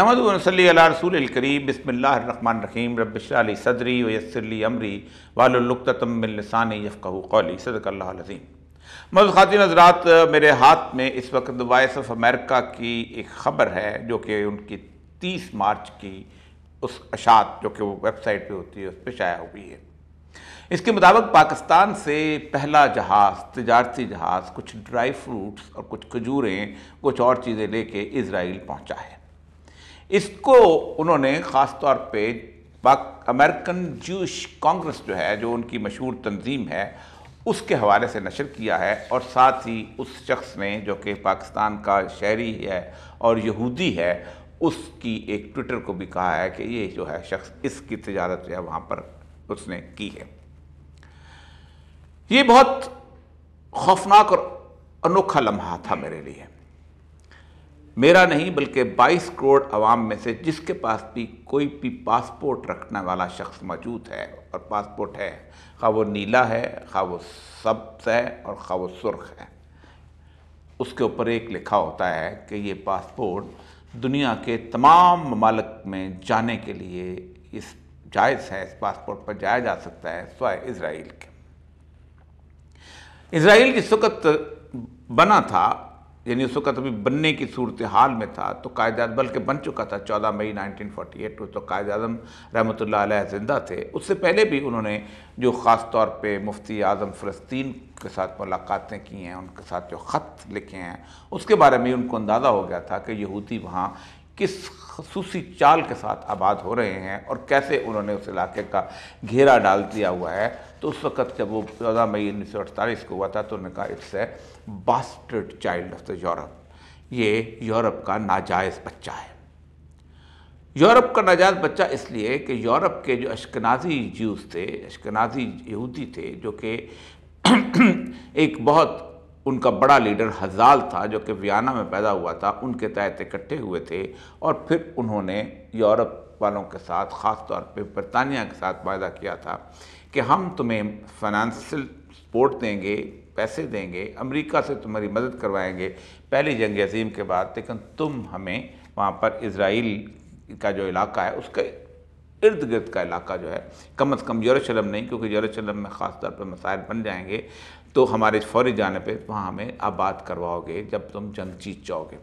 अहमदसली रसूल करीम बसमिल्लामान रहीम रबली सदरी वयसरली अमरी वालतमिलसान यफ़क़ौली सदक़ल्लाज़ीम मज़ ख़ातिन हजरात मेरे हाथ में इस वक्त वॉइस ऑफ अमेरिका की एक ख़बर है जो कि उनकी तीस मार्च की उस अशात जो कि वो वेबसाइट पर होती है उस पर शाया हुई है इसके मुताबिक पाकिस्तान से पहला जहाज़ तजारती जहाज़ कुछ ड्राई फ्रूट्स और कुछ खजूरें कुछ और चीज़ें लेके इसराइल पहुँचा है इसको उन्होंने ख़ास तौर पे पाक अमेरिकन जूश कांग्रेस जो है जो उनकी मशहूर तंजीम है उसके हवाले से नशर किया है और साथ ही उस शख्स ने जो कि पाकिस्तान का शहरी है और यहूदी है उसकी एक ट्विटर को भी कहा है कि ये जो है शख्स इसकी तजारत जो है वहाँ पर उसने की है ये बहुत खौफनाक और अनोखा लम्हा था मेरे लिए मेरा नहीं बल्कि 22 करोड़ अवाम में से जिसके पास भी कोई भी पासपोर्ट रखने वाला शख्स मौजूद है और पासपोर्ट है खा वो नीला है खा वो सब्स है और खा वो सुर्ख है उसके ऊपर एक लिखा होता है कि ये पासपोर्ट दुनिया के तमाम ममालक में जाने के लिए इस जायज़ है इस पासपोर्ट पर जाया जा सकता है स्वाय इसराइल के इसराइल जिस वक्त बना था यानी उस वक्त अभी बनने की सूरत हाल में था तो कायद बल्कि बन चुका था चौदह मई 1948 को तो कायद अजम रहमत ज़िंदा थे उससे पहले भी उन्होंने जो ख़ास तौर पे मुफ्ती आज़म फ़लस्तीन के साथ मुलाकातें की हैं उनके साथ जो ख़त लिखे हैं उसके बारे में उनको अंदाज़ा हो गया था कि यहूदी वहाँ किस खसूसी चाल के साथ आबाद हो रहे हैं और कैसे उन्होंने उस इलाके का घेरा डाल दिया हुआ है तो उस वक्त जब वो चौदह मई उन्नीस सौ अड़तालीस को हुआ था तो उन्होंने कहा it's a bastard child of the Europe ये यूरोप का नाजायज़ बच्चा है यूरोप का नाजायज़ बच्चा इसलिए कि यूरोप के जो अशकनाजी जूस थे अशकनाजी यहूदी थे जो कि एक बहुत उनका बड़ा लीडर हजाल था जो कि वियाना में पैदा हुआ था उनके तहत इकट्ठे हुए थे और फिर उन्होंने यूरोप वालों के साथ ख़ास तौर पे बरतानिया के साथ वायदा किया था कि हम तुम्हें फाइनेंशियल सपोर्ट देंगे पैसे देंगे अमेरिका से तुम्हारी मदद करवाएंगे पहली जंग अजीम के बाद लेकिन तुम हमें वहाँ पर इसराइल का जो इलाका है उसके इर्द गिर्द का इलाका जो है कम अज़ कम यरूशलम नहीं क्योंकि यरूशलम में ख़ास तौर पर मसाइल बन जाएंगे तो हमारे फौरी जाने पे वहाँ हमें बात करवाओगे जब तुम जंग जीत जाओगे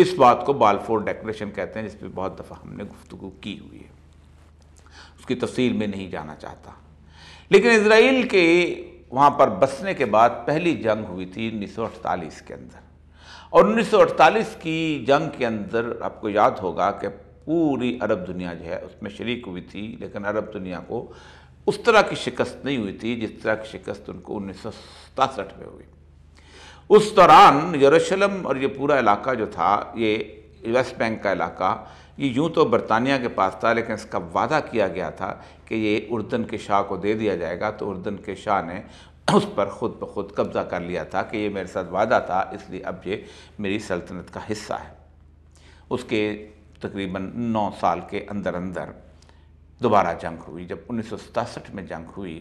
इस बात को बालफोर डेकोरेशन कहते हैं जिस पर बहुत दफ़ा हमने गुफ्तु की हुई है उसकी तफसील में नहीं जाना चाहता लेकिन इसराइल के वहाँ पर बसने के बाद पहली जंग हुई थी उन्नीस के अंदर और 1948 की जंग के अंदर आपको याद होगा कि पूरी अरब दुनिया जो है उसमें शरीक हुई थी लेकिन अरब दुनिया को उस तरह की शिकस्त नहीं हुई थी जिस तरह की शिकस्त उनको उन्नीस में हुई उस दौरान यरूशलेम और ये पूरा इलाका जो था ये वेस्ट बैंक का इलाका ये यूँ तो बरतानिया के पास था लेकिन इसका वादा किया गया था कि ये उर्दन के शाह को दे दिया जाएगा तो उर्दन के शाह ने उस पर ख़ुद ब खुद कब्ज़ा कर लिया था कि ये मेरे साथ वादा था इसलिए अब ये मेरी सल्तनत का हिस्सा है उसके तकरीबन नौ साल के अंदर अंदर दोबारा जंग हुई जब उन्नीस में जंग हुई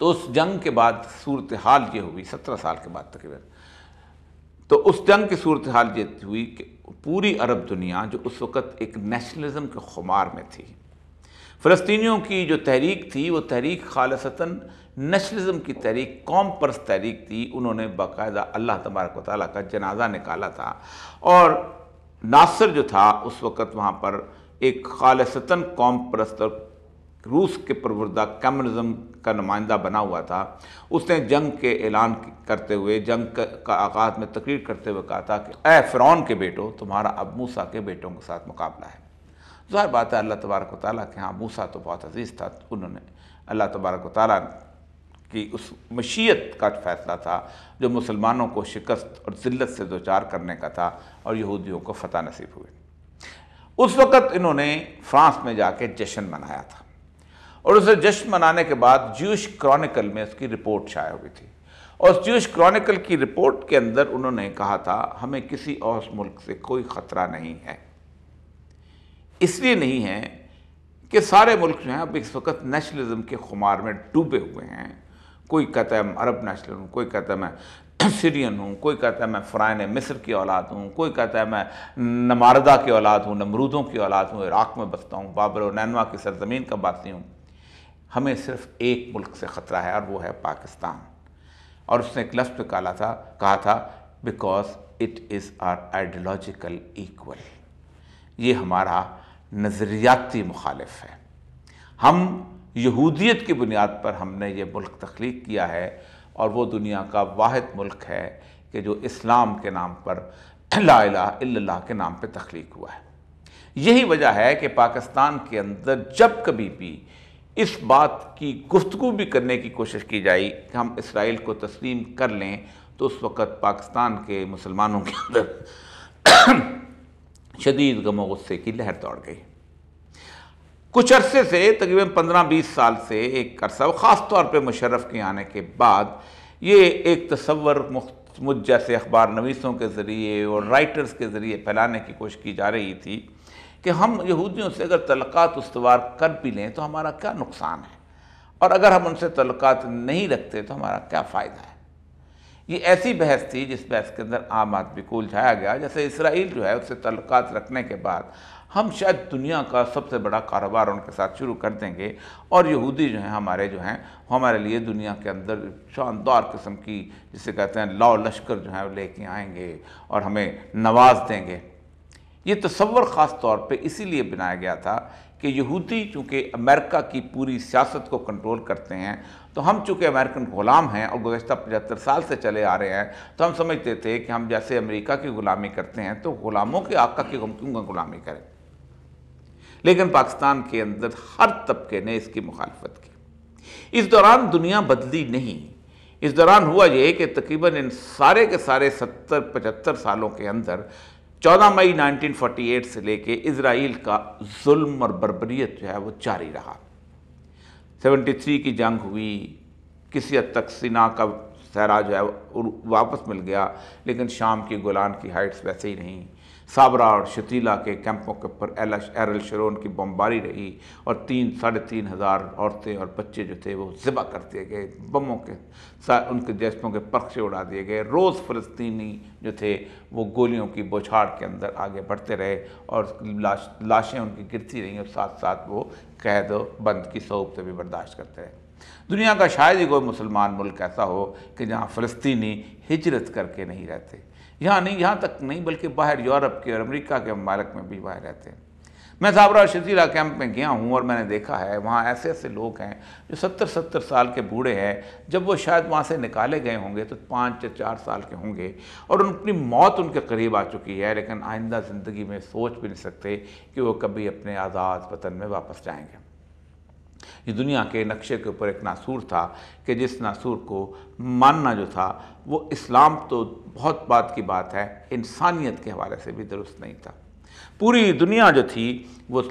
तो उस जंग के बाद सूरत हाल ये हुई सत्रह साल के बाद तकरीबन तो उस जंग की सूरत हाल ये हुई कि पूरी अरब दुनिया जो उस वक़्त एक नेशनलिज्म के खुमार में थी फ़लस्तियों की जो तहरीक थी वो तहरीक खालसता नेशनलिज़म की तहरीक कौम परस तहरीक थी उन्होंने बाकायदा अल्लाह तबारक ताली का जनाजा निकाला था और नासर जो था उस वक़्त वहाँ पर एक खालसता कौम परस्त रूस के प्रवरदा कम्युनिज्म का नुमाइंदा बना हुआ था उसने जंग के ऐलान करते हुए जंग का आगाज़ में तकरीर करते हुए कहा था कि ए फ्रौन के बेटो तुम्हारा अब मूसा के बेटों के साथ मुकाबला है ज़ाहिर बात है अल्लाह तबारक ताली के यहाँ मूसा तो बहुत अजीज़ था उन्होंने अल्लाह तबारक ताली की उस मशीयत का फैसला था जो मुसलमानों को शिकस्त और ज़िल्लत से दो चार करने का था और यहूदियों को फ़तह नसीब हुए उस वक़्त इन्होंने फ्रांस में जाके जश्न मनाया था और उसे जश्न मनाने के बाद ज्यूश क्रॉनिकल में उसकी रिपोर्ट छाया हुई थी और ज्यूश क्रॉनिकल की रिपोर्ट के अंदर उन्होंने कहा था हमें किसी और मुल्क से कोई ख़तरा नहीं है इसलिए नहीं है कि सारे मुल्क जो हैं अब इस वक्त नेशनलिज्म के खुमार में डूबे हुए हैं कोई कहता है अरब नेशनलिज्म कोई कहता है मैं सीरियन हूँ कोई कहता है मैं फ़्राइन मिस्र की औलाद हूँ कोई कहता है मैं नमारदा की औलाद हूँ नमरूदों की औलाद हूँ इराक़ में बसता हूँ बाबर नैनवा की सरजमीन का बासी हूँ हमें सिर्फ एक मुल्क से ख़तरा है और वो है पाकिस्तान और उसने एक लफ्ज़ निकाला था कहा था because it is are ideological equal ये हमारा नज़रियाती मुखालफ है हम यहूदियत की बुनियाद पर हमने ये मुल्क तख्लीक किया है और वो दुनिया का वाद मुल्क है कि जो इस्लाम के नाम पर ला के नाम पर तख्लीक हुआ है यही वजह है कि पाकिस्तान के अंदर जब कभी भी इस बात की गुफ्तु भी करने की कोशिश की जाए कि हम इसराइल को तस्लीम कर लें तो उस वक़्त पाकिस्तान के मुसलमानों के अंदर शदीद गमो गुस्से की लहर दौड़ गई कुछ अरसे से तकरीबन पंद्रह बीस साल से एक अरसा ख़ास तौर पर मुशरफ के आने के बाद ये एक तस्वर मुझ जैसे अखबार नवीसों के ज़रिए और राइटर्स के ज़रिए फैलाने की कोशिश की जा रही थी कि हम यहूदियों से अगर तलक़ात उसवार कर भी लें तो हमारा क्या नुकसान है और अगर हम उनसे तलक़ात नहीं रखते तो हमारा क्या फ़ायदा है ये ऐसी बहस थी जिस बहस के अंदर आम आदमी को उलझाया गया जैसे इसराइल जो है उससे तलक़ात रखने के बाद हम शायद दुनिया का सबसे बड़ा कारोबार उनके साथ शुरू कर देंगे और यहूदी जो हैं हमारे जो हैं हमारे लिए दुनिया के अंदर शानदार किस्म की जिसे कहते हैं लाव लश्कर जो है लेके आएंगे और हमें नवाज देंगे ये तस्वर ख़ास तौर पे इसीलिए बनाया गया था कि यहूदी चूँकि अमेरिका की पूरी सियासत को कंट्रोल करते हैं तो हम चूँकि अमेरिकन ग़ुलाम हैं और गुजशत पचहत्तर साल से चले आ रहे हैं तो हम समझते थे कि हम जैसे अमेरिका की ग़ुलामी करते हैं तो ग़ुलामों के आका की हम क्यों ग़ुलामी करें लेकिन पाकिस्तान के अंदर हर तबके ने इसकी मुखालफत की इस दौरान दुनिया बदली नहीं इस दौरान हुआ यह कि तकरीबन इन सारे के सारे सत्तर पचहत्तर सालों के अंदर 14 मई 1948 से लेके इसराइल का जुल्म और बरबरीत जो है वो जारी रहा 73 की जंग हुई किसी हद तक सिना का सहरा जो है वापस मिल गया लेकिन शाम की गुलान की हाइट्स वैसे ही नहीं साबरा और शतीला के कैंपों के ऊपर एरल शरोन की बमबारी रही और तीन साढ़े तीन हज़ार औरतें और बच्चे जो थे वो ज़िबा कर दिए गए बमों के उनके जैसमों के पक्षे उड़ा दिए गए रोज़ फ़लस्तनी जो थे वो गोलियों की बौछाड़ के अंदर आगे बढ़ते रहे और लाश लाशें उनकी गिरती रहीं और साथ साथ वो कैद बंद की सऊब से भी बर्दाश्त करते रहे दुनिया का शायद ही कोई मुसलमान मुल्क ऐसा हो कि जहाँ फ़लस्तनी हिजरत करके नहीं रहते यहाँ नहीं यहाँ तक नहीं बल्कि बाहर यूरोप के और अमेरिका के ममालक में भी वहाँ रहते हैं मैं साबरा शजीला कैंप में गया हूँ और मैंने देखा है वहाँ ऐसे ऐसे लोग हैं जो सत्तर सत्तर साल के बूढ़े हैं जब वो शायद वहाँ से निकाले गए होंगे तो पाँच या चार साल के होंगे और उनकी मौत उनके करीब आ चुकी है लेकिन आइंदा ज़िंदगी में सोच भी नहीं सकते कि वो कभी अपने आज़ाद वतन में वापस जाएँगे इस दुनिया के नक्शे के ऊपर एक नासूर था कि जिस नासूर को मानना जो था वो इस्लाम तो बहुत बात की बात है इंसानियत के हवाले से भी दुरुस्त नहीं था पूरी दुनिया जो थी वो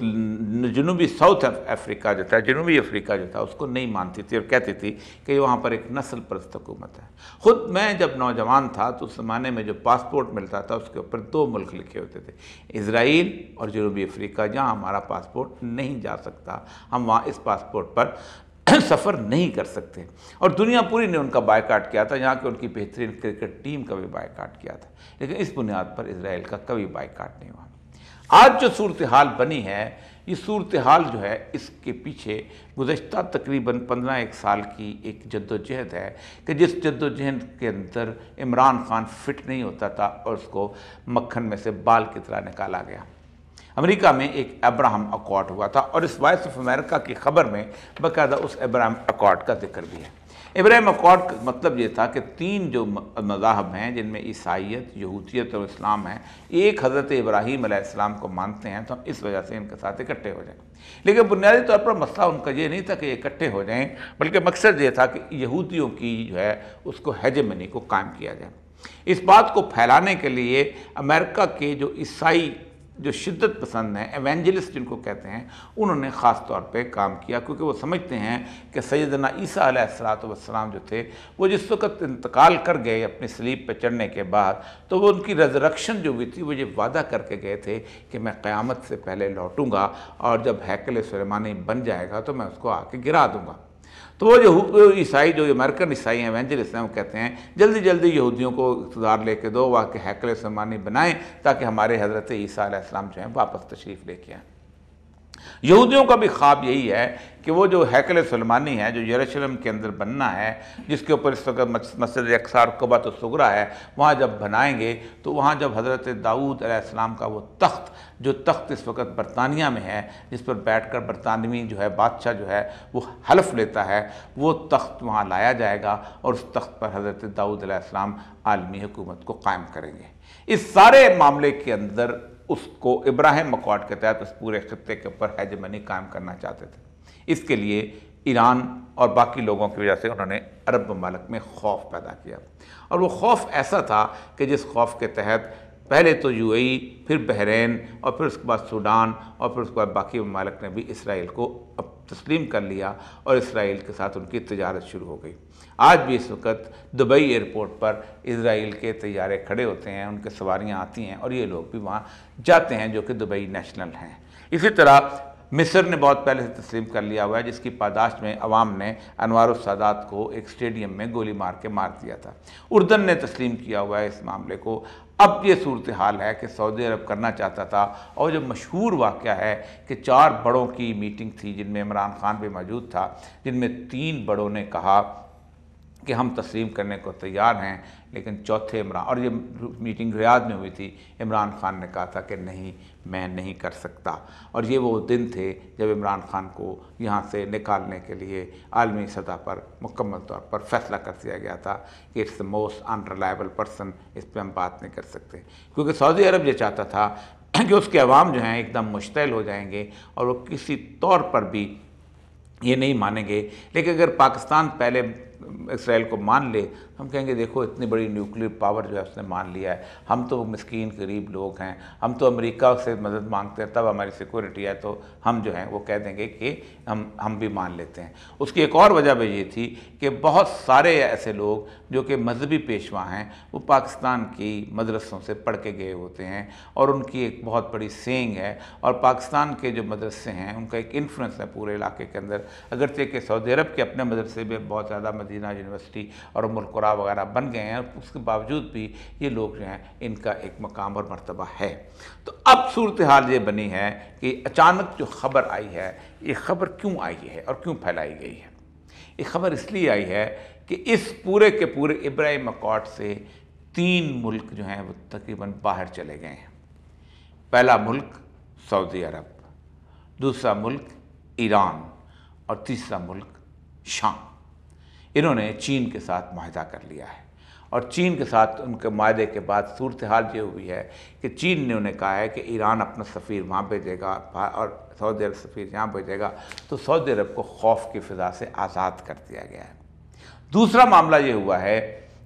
जनूबी साउथ अफ्रीका जो था जनूबी अफ्रीका जो था उसको नहीं मानती थी और कहती थी कि वहाँ पर एक नस्ल परस्त हुकूमत है ख़ुद मैं जब नौजवान था तो उस ज़माने में जो पासपोर्ट मिलता था उसके ऊपर दो मुल्क लिखे होते थे इसराइल और जनूबी अफ्रीका जहाँ हमारा पासपोर्ट नहीं जा सकता हम वहाँ इस पासपोर्ट पर सफ़र नहीं कर सकते और दुनिया पूरी ने उनका बायकाट किया था यहाँ के उनकी बेहतरीन क्रिकेट टीम का भी बायकाट किया था लेकिन इस बुनियाद पर इसराइल का कभी बायकाट नहीं हुआ आज जो सूरत हाल बनी है ये सूरत हाल जो है इसके पीछे गुज्त तकरीबन पंद्रह एक साल की एक जद्दोजहद है कि जिस जद्दोजहद के अंदर इमरान खान फिट नहीं होता था और उसको मक्खन में से बाल की तरह निकाला गया अमेरिका में एक अब्राहम अकॉर्ड हुआ था और इस वॉइस ऑफ अमेरिका की खबर में बाकायदा उस अब्राहम अकॉर्ड का जिक्र भी है इब्राहिम अकॉर्ड का मतलब ये था कि तीन जो मज़ाहब हैं जिनमें ईसाइत यहूदियत और इस्लाम है एक हज़रत इब्राहीम आसमाम को मानते हैं तो हम इस वजह से इनके साथ इकट्ठे हो जाएं लेकिन बुनियादी तौर पर मसला उनका ये नहीं था कि इकट्ठे हो जाएं बल्कि मकसद ये था कि यहूदियों की जो है उसको हैजमनी को कायम किया जाए इस बात को फैलाने के लिए अमेरिका के जो ईसाई जो शिद्दत पसंद हैं एवेंजलिस्ट जिनको कहते हैं उन्होंने ख़ास तौर पे काम किया क्योंकि वो समझते हैं कि सैदना ईसा वसलाम जो थे वो जिस वक्त इंतकाल कर गए अपने स्लीप पर चढ़ने के बाद तो वो उनकी रेजरक्शन जो हुई थी वो ये वादा करके गए थे कि मैं क़्यामत से पहले लौटूंगा और जब हैकल सलेमानी बन जाएगा तो मैं उसको आके गिरा दूँगा तो वो जो ईसाई जो अमेरिकन ईसाई हैं एवेंजलिस्ट हैं वो कहते हैं जल्दी जल्दी यहूदियों को इकतदार लेके दो वाकई हैकल सम्मानी बनाएं ताकि हमारे हज़रत ईसा आसमाम जो हैं वापस तशरीफ़ लेके आएँ यहूदियों का भी ख्वाब यही है कि वो जो हैकल सलमानी है जो यरूशलेम के अंदर बनना है जिसके ऊपर इस वक्त मस्जिद अक्सार तो सगरा है वहाँ जब बनाएंगे तो वहाँ जब हज़रत दाऊद अलैहिस्सलाम का वो तख्त जो तख्त इस वक्त बरतानिया में है जिस पर बैठकर बरतानवी जो है बादशाह जो है वो हलफ लेता है वो तख्त वहाँ लाया जाएगा और उस तख्त पर हज़रत दाऊद अलैहिस्सलाम आलमी हुकूमत को कायम करेंगे इस सारे मामले के अंदर उसको इब्राहिम मकवाड के तहत उस पूरे खत्े के ऊपर हैजमनी कायम करना चाहते थे इसके लिए ईरान और बाकी लोगों की वजह से उन्होंने अरब ममालक में खौफ पैदा किया और वो खौफ ऐसा था कि जिस खौफ के तहत पहले तो यूएई फिर बहरीन और फिर उसके बाद सूडान और फिर उसके बाद बाकी ममालक ने भी इसराइल को तस्लीम कर लिया और इसराइल के साथ उनकी तजारत शुरू हो गई आज भी इस वक्त दुबई एयरपोर्ट पर इसराइल के तैयारे खड़े होते हैं उनके सवारियाँ आती हैं और ये लोग भी वहाँ जाते हैं जो कि दुबई नेशनल हैं इसी तरह मिस्र ने बहुत पहले से तस्लीम कर लिया हुआ है जिसकी पादाश में अवाम ने अनवर सादात को एक स्टेडियम में गोली मार के मार दिया था उर्दन ने तस्लीम किया हुआ है इस मामले को अब ये सूरत हाल है कि सऊदी अरब करना चाहता था और जो मशहूर वाक़ है कि चार बड़ों की मीटिंग थी जिनमें इमरान खान भी मौजूद था जिनमें तीन बड़ों ने कहा कि हम तस्लीम करने को तैयार हैं लेकिन चौथे इमरान और ये मीटिंग रियाद में हुई थी इमरान खान ने कहा था कि नहीं मैं नहीं कर सकता और ये वो दिन थे जब इमरान खान को यहाँ से निकालने के लिए आलमी सतह पर मुकम्मल तौर पर फैसला कर दिया गया था कि it's the most unreliable person इस पर हम बात नहीं कर सकते क्योंकि सऊदी अरब ये चाहता था कि उसके अवाम जो हैं एकदम मुश्तल हो जाएंगे और वो किसी तौर पर भी ये नहीं मानेंगे लेकिन अगर पाकिस्तान पहले इसराइल को मान ले हम कहेंगे देखो इतनी बड़ी न्यूक्लियर पावर जो है उसने मान लिया है हम तो मस्किन गरीब लोग हैं हम तो अमेरिका से मदद मांगते हैं तब हमारी सिक्योरिटी है तो हम जो हैं वो कह देंगे कि हम हम भी मान लेते हैं उसकी एक और वजह भी ये थी कि बहुत सारे ऐसे लोग जो कि मजहबी पेशवा हैं वो पाकिस्तान की मदरसों से पढ़ के गए होते हैं और उनकी एक बहुत बड़ी सेंग है और पाकिस्तान के जो मदरसे हैं उनका एक इन्फ्लुंस है पूरे इलाके के अंदर अगरचे कि सऊदी अरब के अपने मदरसे में बहुत ज़्यादा मदीना यूनिवर्सिटी और मुलकुरा वगैरह बन गए हैं उसके बावजूद भी ये लोग जो हैं इनका एक मकाम और मरतबा है तो अब सूरत हाल ये बनी है कि अचानक जो खबर आई है ये खबर क्यों आई है और क्यों फैलाई गई है ये खबर इसलिए आई है कि इस पूरे के पूरे इब्राहिम अकॉट से तीन मुल्क जो हैं वो तकरीबन बाहर चले गए हैं पहला मुल्क सऊदी अरब दूसरा मुल्क ईरान और तीसरा मुल्क शाम इन्होंने चीन के साथ माहा कर लिया है और चीन के साथ उनके माहे के बाद सूरत हाल ये हुई है कि चीन ने उन्हें कहा है कि ईरान अपना सफ़ीर वहाँ भेजेगा और सऊदी अरब सफ़ीर यहाँ भेजेगा तो सऊदी अरब को खौफ की फिजा से आज़ाद कर दिया गया है दूसरा मामला ये हुआ है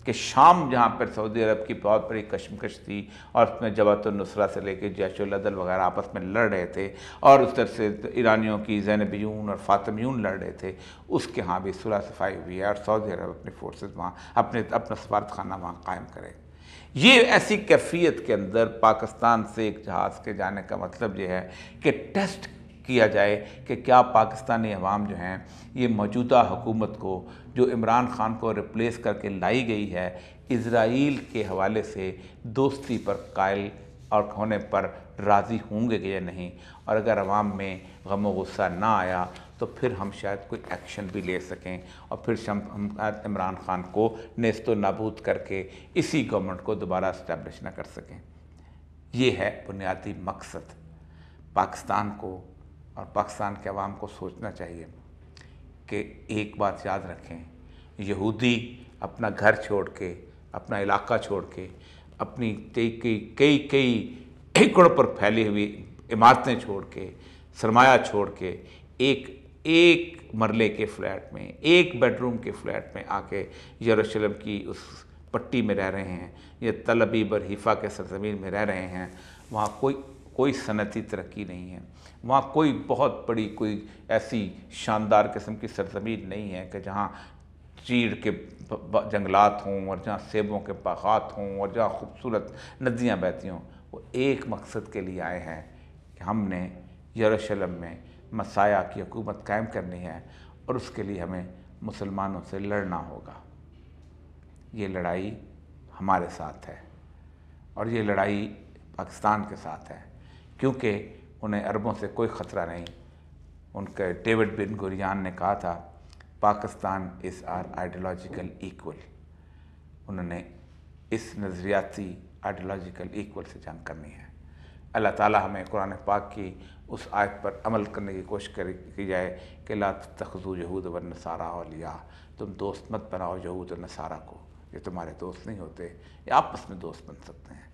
कि शाम जहाँ पर सऊदी अरब की बहुत बड़ी कश्मकश थी और उसमें जवातुलनसरा से लेकर जैशुलदल वगैरह आपस में लड़ रहे थे और उस तरह से ईरानियों की जैनबयून और फातमयून लड़ रहे थे उसके यहाँ भी सुलह सफाई हुई है और सऊदी अरब अपनी फोर्सेज वहाँ अपने अपना सफारत खाना वहाँ कायम करें ये ऐसी कैफियत के अंदर पाकिस्तान से एक जहाज़ के जाने का मतलब ये है कि टेस्ट किया जाए कि क्या पाकिस्तानी अवाम जो हैं ये मौजूदा हुकूमत को जो इमरान खान को रिप्लेस करके लाई गई है इसराइल के हवाले से दोस्ती पर कायल और होने पर राज़ी होंगे या नहीं और अगर आवाम में गम गुस्सा ना आया तो फिर हम शायद कोई एक्शन भी ले सकें और फिर हम इमरान खान को नेस्त नाबूद करके इसी गवर्नमेंट को दोबारा इस्टेब्लिश ना कर सकें ये है बुनियादी मकसद पाकिस्तान को और पाकिस्तान के अवाम को सोचना चाहिए कि एक बात याद रखें यहूदी अपना घर छोड़ के अपना इलाका छोड़ के अपनी कई कई कई एकड़ पर फैली हुई इमारतें छोड़ के सरमाया छोड़ के एक एक मरले के फ्लैट में एक बेडरूम के फ्लैट में आके यरूशलेम की उस पट्टी में रह रहे हैं या तलबी हिफा के सरजमीन में रह रहे हैं वहाँ कोई कोई सनती तरक्की नहीं है वहाँ कोई बहुत बड़ी कोई ऐसी शानदार किस्म की सरजमीन नहीं है कि जहाँ चीड़ के जंगलात हों और जहाँ सेबों के बागात हों और जहाँ खूबसूरत नदियाँ बहती हों वो एक मकसद के लिए आए हैं कि हमने यरूशलेम में मसाया की हुकूमत कायम करनी है और उसके लिए हमें मुसलमानों से लड़ना होगा ये लड़ाई हमारे साथ है और ये लड़ाई पाकिस्तान के साथ है क्योंकि उन्हें अरबों से कोई ख़तरा नहीं उनके डेविड बिन गुरियान ने कहा था Pakistan is are ideological equal उन्होंने इस नज़रियाती आइडियोलॉजिकल इक्वल से जान करनी है अल्लाह ताला हमें कुरान पाक की उस आयत पर अमल करने की कोशिश कर की जाए कि ला तखजू यहूद व नसारा लिया तुम दोस्त मत बनाओ यहूद और नसारा को ये तुम्हारे दोस्त नहीं होते ये आपस में दोस्त बन सकते हैं